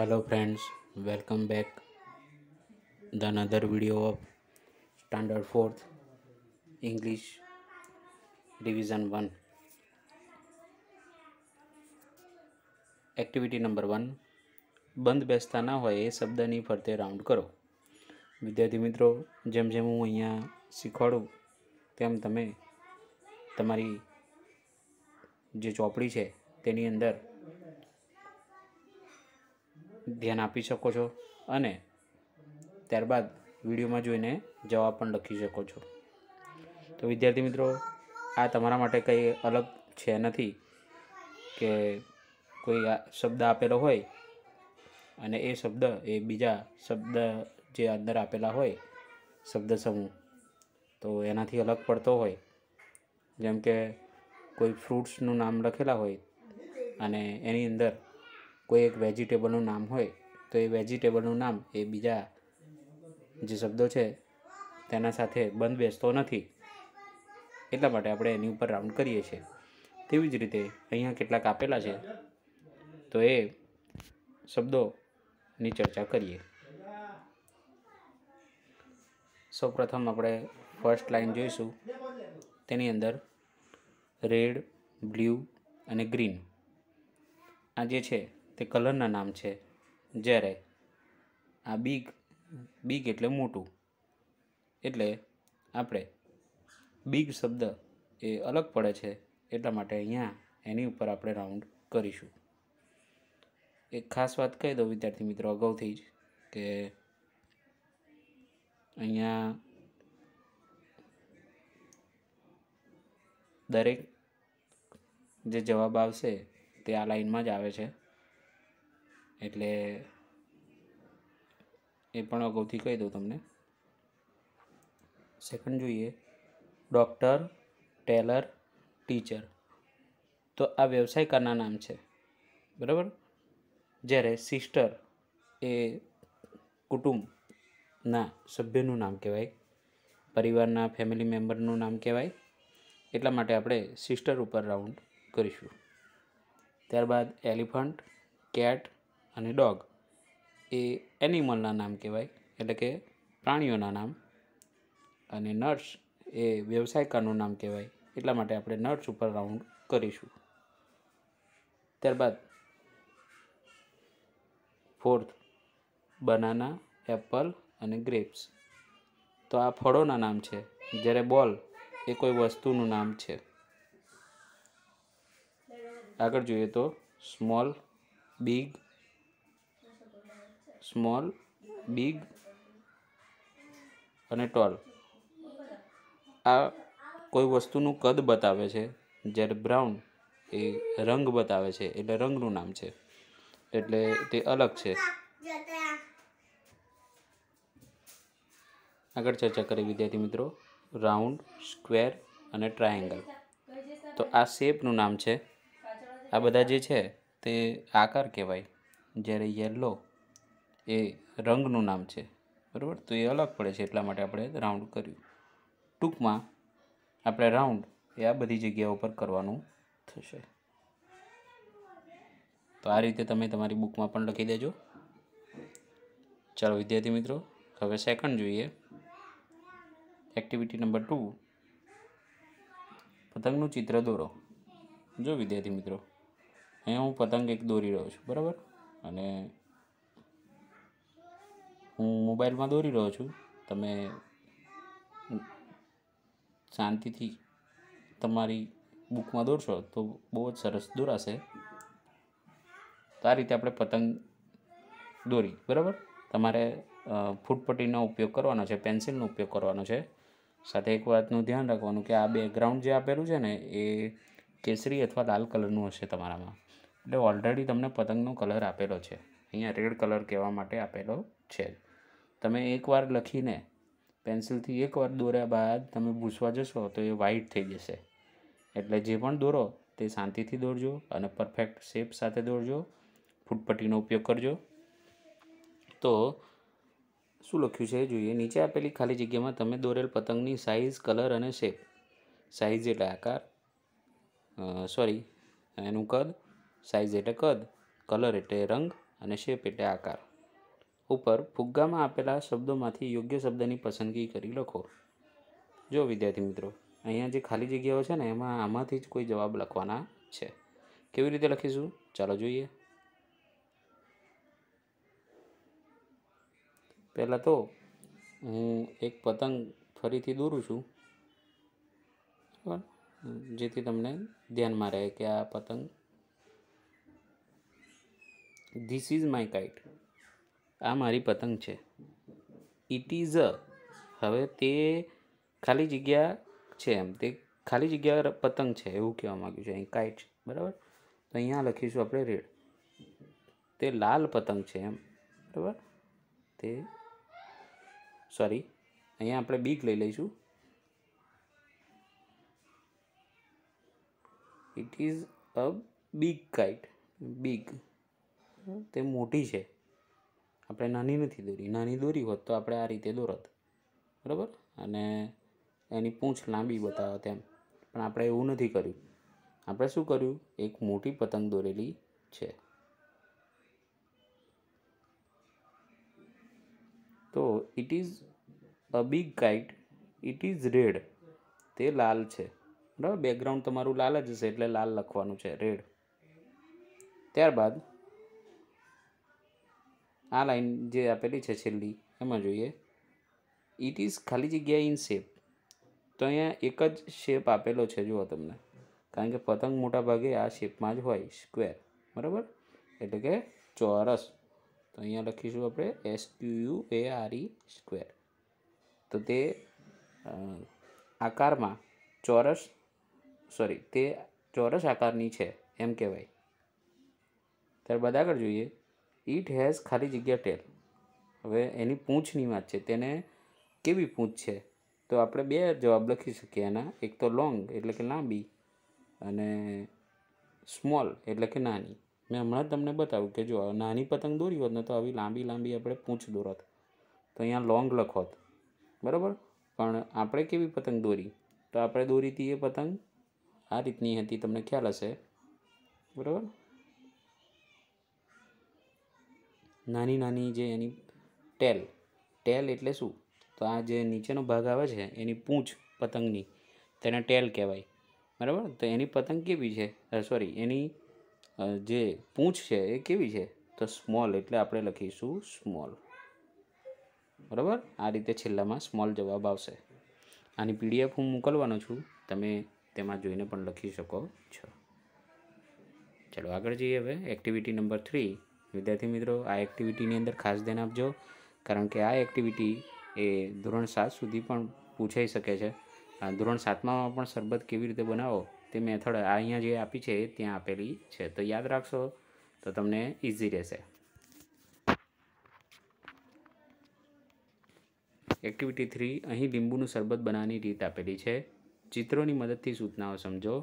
hello friends welcome back the another video of standard 4th english division 1 activity number one બંધ બેસતા ના હોય એ શબ્દની ફરતે રાઉન્ડ કરો વિદ્યાર્થી મિત્રો જેમ જેમ હું અહીંયા શીખવાડું તેમ તમે તમારી જે ચોપડી છે તેની અંદર ધ્યાન આપી શકો છો અને ત્યારબાદ વિડીયોમાં જોઈને જવાબ પણ લખી શકો છો તો વિદ્યાર્થી મિત્રો આ તમારા માટે કંઈ અલગ છે નથી કે કોઈ શબ્દ આપેલો હોય અને એ શબ્દ એ બીજા શબ્દ જે અંદર આપેલા હોય શબ્દ સમૂહ તો એનાથી અલગ પડતો હોય જેમકે કોઈ ફ્રૂટ્સનું નામ લખેલા હોય અને એની અંદર કોઈ એક વેજીટેબલનું નામ હોય તો એ વેજીટેબલનું નામ એ બીજા જે શબ્દો છે તેના સાથે બંધ બેસતો નથી એટલા માટે આપણે એની ઉપર રાઉન્ડ કરીએ છીએ તેવી જ રીતે અહીંયા કેટલાક આપેલા છે તો એ શબ્દોની ચર્ચા કરીએ સૌપ્રથમ આપણે ફર્સ્ટ લાઈન જોઈશું તેની અંદર રેડ બ્લુ અને ગ્રીન આ જે છે તે કલરના નામ છે જ્યારે આ બિગ બિગ એટલે મોટું એટલે આપણે બિગ શબ્દ એ અલગ પડે છે એટલા માટે અહીંયા એની ઉપર આપણે રાઉન્ડ કરીશું એક ખાસ વાત કહી દઉં વિદ્યાર્થી મિત્રો અગાઉથી જ કે અહીંયા દરેક જે જવાબ આવશે તે આ લાઈનમાં જ આવે છે એટલે એ પણ અગાઉથી કહી દઉં તમને સેકન્ડ જોઈએ ડૉક્ટર ટેલર ટીચર તો આ વ્યવસાયકારના નામ છે બરાબર જ્યારે સિસ્ટર એ કુટુંબના સભ્યનું નામ કહેવાય પરિવારના ફેમિલી મેમ્બરનું નામ કહેવાય એટલા માટે આપણે સિસ્ટર ઉપર રાઉન્ડ કરીશું ત્યારબાદ એલિફન્ટ કેટ અને ડોગ એ એનિમલના નામ કહેવાય એટલે કે પ્રાણીઓના નામ અને નર્સ એ વ્યવસાયકારનું નામ કહેવાય એટલા માટે આપણે નર્સ ઉપર રાઉન્ડ કરીશું ત્યારબાદ ફોર્થ બનાના એપલ અને ગ્રેપ્સ તો આ ફળોના નામ છે જ્યારે બોલ એ કોઈ વસ્તુનું નામ છે આગળ જોઈએ તો સ્મોલ બિગ સ્મોલ બિગ અને ટોલ આ કોઈ વસ્તુનું કદ બતાવે છે જ્યારે બ્રાઉન એ રંગ બતાવે છે એટલે રંગનું નામ છે એટલે તે અલગ છે આગળ ચર્ચા કરી વિદ્યાર્થી મિત્રો રાઉન્ડ સ્ક્વેર અને ટ્રાયેંગલ તો આ શેપનું નામ છે આ બધા જે છે તે આકાર કહેવાય જ્યારે યલો એ રંગનું નામ છે બરાબર તો એ અલગ પડે છે એટલા માટે આપણે રાઉન્ડ કર્યું ટૂંકમાં આપણે રાઉન્ડ એ આ બધી જગ્યાઓ પર કરવાનું થશે તો આ રીતે તમે તમારી બુકમાં પણ લખી દેજો ચાલો વિદ્યાર્થી મિત્રો હવે સેકન્ડ જોઈએ એક્ટિવિટી નંબર ટુ પતંગનું ચિત્ર દોરો જો વિદ્યાર્થી મિત્રો અહીંયા હું પતંગ એક દોરી રહ્યો છું બરાબર અને હું મોબાઈલમાં દોરી રહ્યો છું તમે શાંતિથી તમારી બુકમાં દોરશો તો બહુ જ સરસ દોરાશે તો આ રીતે આપણે પતંગ દોરી બરાબર તમારે ફૂટપટ્ટીનો ઉપયોગ કરવાનો છે પેન્સિલનો ઉપયોગ કરવાનો છે સાથે એક વાતનું ધ્યાન રાખવાનું કે આ બેકગ્રાઉન્ડ જે આપેલું છે ને એ કેસરી અથવા લાલ કલરનું હશે તમારામાં એટલે ઓલરેડી તમને પતંગનો કલર આપેલો છે અહીંયા રેડ કલર કહેવા માટે આપેલો છે તમે એકવાર લખીને પેન્સિલથી એકવાર દોર્યા બાદ તમે ભૂસવા જશો તો એ વ્હાઇટ થઈ જશે એટલે જે પણ દોરો તે શાંતિથી દોરજો અને પરફેક્ટ શેપ સાથે દોરજો ફૂટપટ્ટીનો ઉપયોગ કરજો તો શું લખ્યું છે જોઈએ નીચે આપેલી ખાલી જગ્યામાં તમે દોરેલ પતંગની સાઇઝ કલર અને શેપ સાઇઝ એટલે આકાર સોરી એનું કદ સાઇઝ એટલે કદ કલર એટલે રંગ અને શેપ એટલે આકાર ઉપર ફુગ્ગામાં આપેલા શબ્દોમાંથી યોગ્ય શબ્દની પસંદગી કરી લખો જો વિદ્યાર્થી મિત્રો અહીંયા જે ખાલી જગ્યાઓ છે ને એમાં આમાંથી જ કોઈ જવાબ લખવાના છે કેવી રીતે લખીશું ચાલો જોઈએ પહેલાં તો હું એક પતંગ ફરીથી દોરું છું બરાબર જેથી તમને ધ્યાનમાં રહે કે આ પતંગ ધીસ ઇઝ માય કાઇટ આ મારી પતંગ છે ઇટ ઇઝ અ હવે તે ખાલી જગ્યા છે એમ તે ખાલી જગ્યા પતંગ છે એવું કહેવા માગ્યું છે અહીં કાઇટ બરાબર તો અહીંયા લખીશું આપણે રેડ તે લાલ પતંગ છે એમ બરાબર તે સોરી અહીંયા આપણે બીક લઈ લઈશું it is a big kite big તે મોટી છે આપણે નાની નથી દોરી નાની દોરી હોત તો આપણે આ રીતે દોરત બરાબર અને એની પૂંછ લાંબી બતાવત એમ પણ આપણે એવું નથી કર્યું આપણે શું કર્યું એક મોટી પતંગ દોરેલી છે તો it is a big kite it is red તે લાલ છે બરાબર બેકગ્રાઉન્ડ તમારું લાલ જ હશે એટલે લાલ લખવાનું છે રેડ ત્યારબાદ આ લાઈન જે આપેલી છે છેલ્લી એમાં જોઈએ ઇટ ઇઝ ખાલી જગ્યા ઇન શેપ તો અહીંયા એક જ શેપ આપેલો છે જુઓ તમને કારણ કે પતંગ મોટાભાગે આ શેપમાં જ હોય સ્ક્વેર બરાબર એટલે કે ચોરસ તો અહીંયા લખીશું આપણે S Q A R E square તો તે આકારમાં ચોરસ સોરી તે ચોરસ આકારની છે એમ કહેવાય ત્યારે બધા આગળ જોઈએ ઇટ હેઝ ખાલી જગ્યા ટેલ હવે એની પૂંછની વાત છે તેને કેવી પૂંછ છે તો આપણે બે જવાબ લખી શકીએ એના એક તો લોંગ એટલે કે લાંબી અને સ્મોલ એટલે કે નાની મેં હમણાં તમને બતાવ્યું કે જો નાની પતંગ દોરી હોત ને તો આવી લાંબી લાંબી આપણે પૂંછ દોરત તો અહીંયા લોંગ લખોત બરાબર પણ આપણે કેવી પતંગ દોરી તો આપણે દોરી હતી એ પતંગ આ રીતની હતી તમને ખ્યાલ હશે બરાબર નાની નાની જે એની ટેલ ટેલ એટલે શું તો આ જે નીચેનો ભાગ આવે છે એની પૂંછ પતંગની તેને ટેલ કહેવાય બરાબર તો એની પતંગ કેવી છે સોરી એની જે પૂંછ છે એ કેવી છે તો સ્મોલ એટલે આપણે લખીશું સ્મોલ બરાબર આ રીતે છેલ્લામાં સ્મોલ જવાબ આવશે આની પીડીએફ હું મોકલવાનો છું તમે તેમાં જોઈને પણ લખી શકો છો ચલો આગળ જઈએ હવે એક્ટિવિટી નંબર થ્રી વિદ્યાર્થી મિત્રો આ એક્ટિવિટીની અંદર ખાસ ધ્યાન આપજો કારણ કે આ એક્ટિવિટી એ ધોરણ સાત સુધી પણ પૂછાઈ શકે છે ધોરણ સાતમાં પણ શરબત કેવી રીતે બનાવો તે મેથડ અહીંયા જે આપી છે ત્યાં આપેલી છે તો યાદ રાખશો તો તમને ઇઝી રહેશે એક્ટિવિટી થ્રી અહીં લીંબુનું શરબત બનાવવાની રીત આપેલી છે ચિત્રોની મદદથી સૂચનાઓ સમજો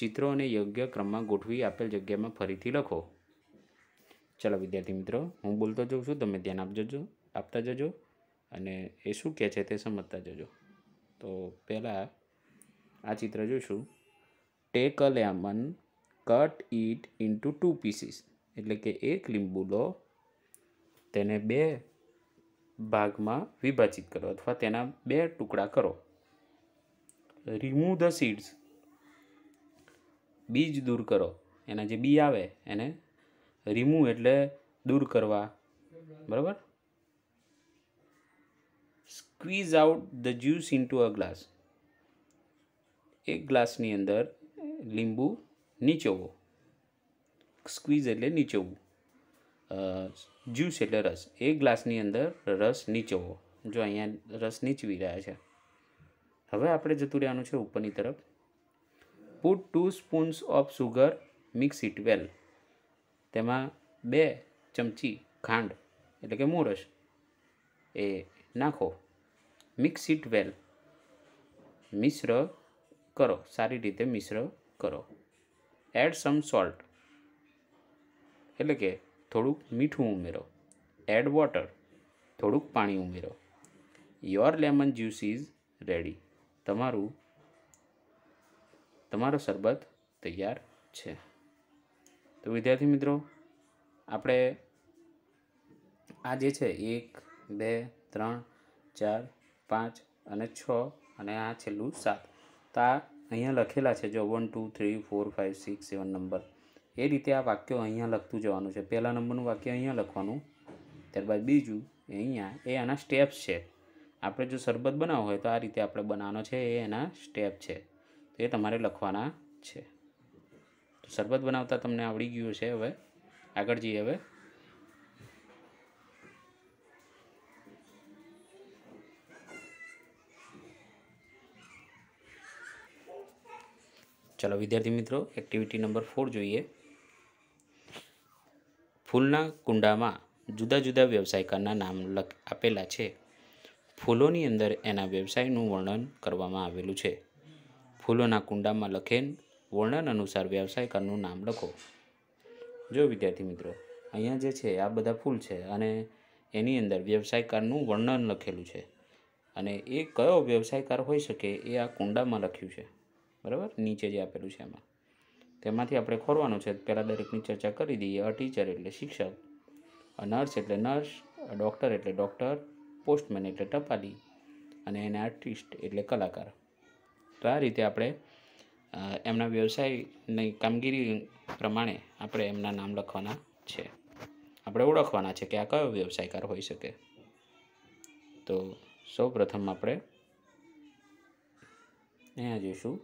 ચિત્રોને યોગ્ય ક્રમમાં ગોઠવી આપેલ જગ્યામાં ફરીથી લખો ચલો વિદ્યાર્થી મિત્રો હું બોલતો જઉં છું તમે ધ્યાન આપજો આપતા જજો અને એ શું કહે છે તે સમજતા જજો તો પહેલાં આ ચિત્ર જોઈશું take a lemon cut it into two pieces એટલે કે એક લીંબુ લો તેને બે ભાગમાં વિભાજિત કરો અથવા તેના બે ટુકડા કરો રિમૂવ ધ સીડ્સ બીજ દૂર કરો એના જે બી આવે એને રિમૂવ એટલે દૂર કરવા બરાબર squeeze out the juice into a glass એક ગ્લાસની અંદર લીંબુ નીચવો સ્ક્વીઝ એટલે નીચોવું જ્યુસ એટલે રસ એક ગ્લાસની અંદર રસ નીચવો જો અહીંયા રસ નીચવી રહ્યા છે હવે આપણે જતું રહેવાનું છે ઉપરની તરફ put two spoons of sugar mix it well તેમાં બે ચમચી ખાંડ એટલે કે મોરસ એ નાખો મિક્સ ઇટ વેલ મિશ્ર કરો સારી રીતે મિશ્ર કરો એડ સમ સોલ્ટ એટલે કે થોડુંક મીઠું ઉમેરો એડ વોટર થોડુંક પાણી ઉમેરો your lemon juice is ready તમારું તમારો શરબત તૈયાર છે તો વિદ્યાર્થી મિત્રો આપણે આ જે છે એક બે ત્રણ ચાર પાંચ અને છ અને આ છેલ્લું સાત તો આ અહીંયા લખેલા છે જો one two three four five six seven number એ રીતે આ વાક્યો અહીંયા લખતું જવાનું છે પહેલા નંબરનું વાક્ય અહીંયા લખવાનું ત્યારબાદ બીજું અહીંયા એ આના સ્ટેપ્સ છે આપણે જો શરબત બનાવવો હોય તો આ રીતે આપણે બનાવવાનો છે એ એના સ્ટેપ છે તો એ તમારે લખવાના છે શરબત બનાવતા તમને આવડી ગયું છે હવે આગળ જઈએ હવે ચાલો વિદ્યાર્થી મિત્રો એક્ટિવિટી નંબર ફોર જોઈએ ફૂલના કુંડામાં જુદા જુદા વ્યવસાયકારના નામ લખ આપેલા છે ફૂલોની અંદર એના વ્યવસાયનું વર્ણન કરવામાં આવેલું છે ફૂલોના કુંડામાં લખેલ વર્ણન અનુસાર વ્યવસાયકારનું નામ લખો જો વિદ્યાર્થી મિત્રો અહીંયા જે છે આ બધા ફૂલ છે અને એની અંદર વ્યવસાયકારનું વર્ણન લખેલું છે અને એ કયો વ્યવસાયકાર હોઈ શકે એ આ કુંડામાં લખ્યું છે બરાબર નીચે જે આપેલું છે એમાં તેમાંથી આપણે ખોરવાનું છે પહેલાં દરેકની ચર્ચા કરી દઈએ અ ટીચર એટલે શિક્ષક નર્સ એટલે નર્સ ડૉક્ટર એટલે ડૉક્ટર પોસ્ટમેન એટલે ટપાલી અને એને આર્ટિસ્ટ એટલે કલાકાર તો આ રીતે આપણે એમના વ્યવસાયની કામગીરી પ્રમાણે આપણે એમના નામ લખવાના છે આપણે ઓળખવાના છે કે આ કયો વ્યવસાયકાર હોઈ શકે તો સૌ પ્રથમ આપણે અહીંયા જોઈશું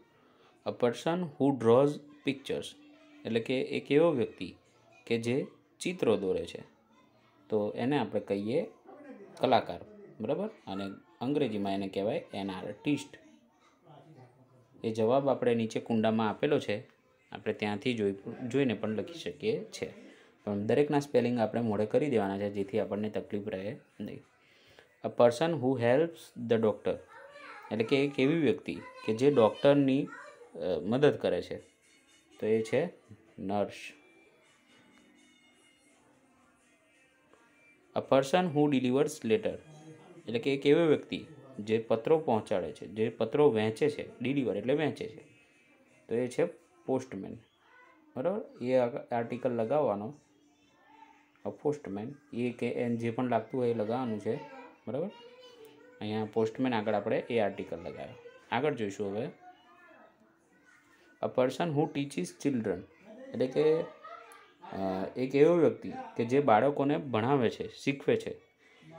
a person who draws pictures એટલે કે એક એવો વ્યક્તિ કે જે ચિત્રો દોરે છે તો એને આપણે કહીએ કલાકાર બરાબર અને અંગ્રેજીમાં એને કહેવાય એન આર્ટિસ્ટ એ જવાબ આપણે નીચે કુંડામાં આપેલો છે આપણે ત્યાંથી જોઈ જોઈને પણ લખી શકીએ છીએ પણ દરેકના સ્પેલિંગ આપણે મોડે કરી દેવાના છે જેથી આપણને તકલીફ રહે નહીં a person who helps the doctor એટલે કે એક એવી વ્યક્તિ કે જે ડૉક્ટરની મદદ કરે છે તો એ છે nurse a person who delivers letter એટલે કે એક એવી વ્યક્તિ જે પત્રો પહોંચાડે છે જે પત્રો વહેંચે છે ડિલિવર એટલે વહેંચે છે તો એ છે પોસ્ટમેન બરાબર એ આર્ટિકલ લગાવવાનો પોસ્ટમેન એ કે એન જે પણ લાગતું હોય એ લગાવવાનું છે બરાબર અહીંયા પોસ્ટમેન આગળ આપણે એ આર્ટિકલ લગાવ્યો આગળ જોઈશું હવે a person who teaches children એટલે કે એક એવો વ્યક્તિ કે જે બાળકોને ભણાવે છે શીખવે છે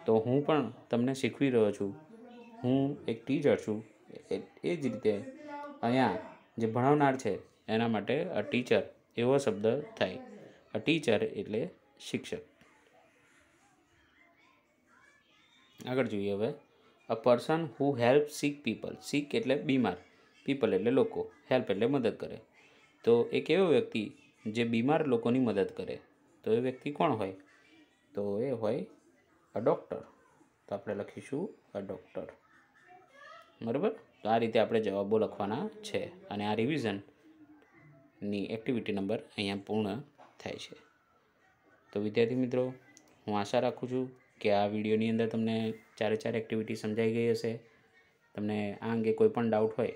તો હું પણ તમને શીખવી રહ્યો છું હું એક ટીચર છું એ જ રીતે અહીંયા જે ભણાવનાર છે એના માટે અ ટીચર એવો શબ્દ થાય અ ટીચર એટલે શિક્ષક આગળ જોઈએ હવે a person who help sick people sick એટલે બીમાર પીપલ એટલે લોકો હેલ્પ એટલે મદદ કરે તો એક એવો વ્યક્તિ જે બીમાર લોકોની મદદ કરે તો એ વ્યક્તિ કોણ હોય તો એ હોય અ ડૉક્ટર તો આપણે લખીશું અ ડૉક્ટર બરાબર તો આ રીતે આપણે જવાબો લખવાના છે અને આ રિવિઝનની એક્ટિવિટી નંબર અહીંયા પૂર્ણ થાય છે તો વિદ્યાર્થી મિત્રો હું આશા રાખું છું કે આ વિડીયોની અંદર તમને ચારે ચાર એક્ટિવિટી સમજાઈ ગઈ હશે તમને આ અંગે કોઈપણ ડાઉટ હોય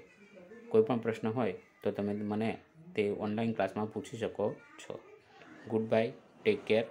કોઈપણ પ્રશ્ન હોય તો તમે મને તે ઓનલાઈન ક્લાસમાં પૂછી શકો છો ગુડ બાય ટેક કેર